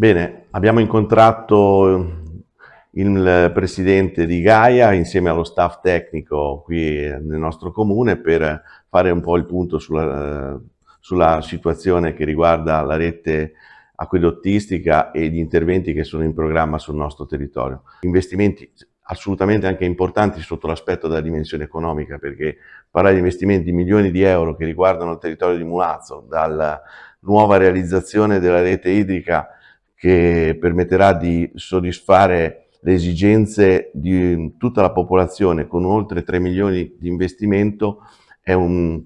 Bene, abbiamo incontrato eh, il presidente di Gaia insieme allo staff tecnico qui eh, nel nostro comune per fare un po' il punto sulla, eh, sulla situazione che riguarda la rete acquedottistica e gli interventi che sono in programma sul nostro territorio. Investimenti assolutamente anche importanti sotto l'aspetto della dimensione economica, perché parlare di investimenti di milioni di euro che riguardano il territorio di Mulazzo, dalla nuova realizzazione della rete idrica che permetterà di soddisfare le esigenze di tutta la popolazione con oltre 3 milioni di investimento è un,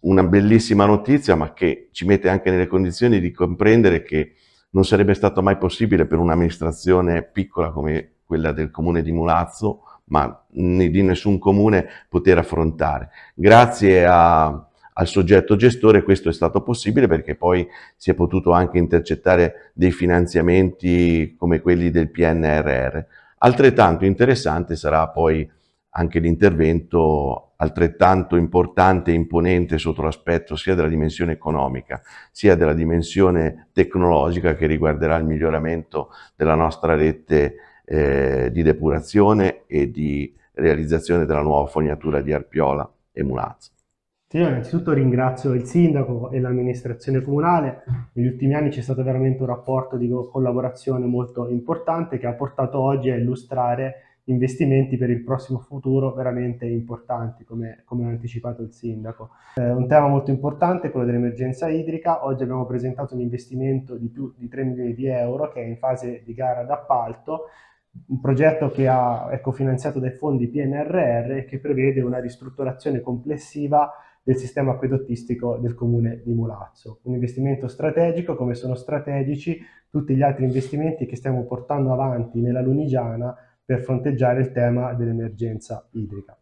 una bellissima notizia ma che ci mette anche nelle condizioni di comprendere che non sarebbe stato mai possibile per un'amministrazione piccola come quella del comune di Mulazzo ma di nessun comune poter affrontare. Grazie a al soggetto gestore questo è stato possibile perché poi si è potuto anche intercettare dei finanziamenti come quelli del PNRR. Altrettanto interessante sarà poi anche l'intervento altrettanto importante e imponente sotto l'aspetto sia della dimensione economica sia della dimensione tecnologica che riguarderà il miglioramento della nostra rete eh, di depurazione e di realizzazione della nuova fognatura di Arpiola e Mulazzo. Sì, io innanzitutto ringrazio il sindaco e l'amministrazione comunale. Negli ultimi anni c'è stato veramente un rapporto di collaborazione molto importante che ha portato oggi a illustrare investimenti per il prossimo futuro veramente importanti, come, come ha anticipato il sindaco. Eh, un tema molto importante è quello dell'emergenza idrica. Oggi abbiamo presentato un investimento di più di 3 milioni di euro che è in fase di gara d'appalto un progetto che ha ecco, finanziato dai fondi PNRR e che prevede una ristrutturazione complessiva del sistema acquedottistico del comune di Mulazzo. Un investimento strategico come sono strategici tutti gli altri investimenti che stiamo portando avanti nella Lunigiana per fronteggiare il tema dell'emergenza idrica.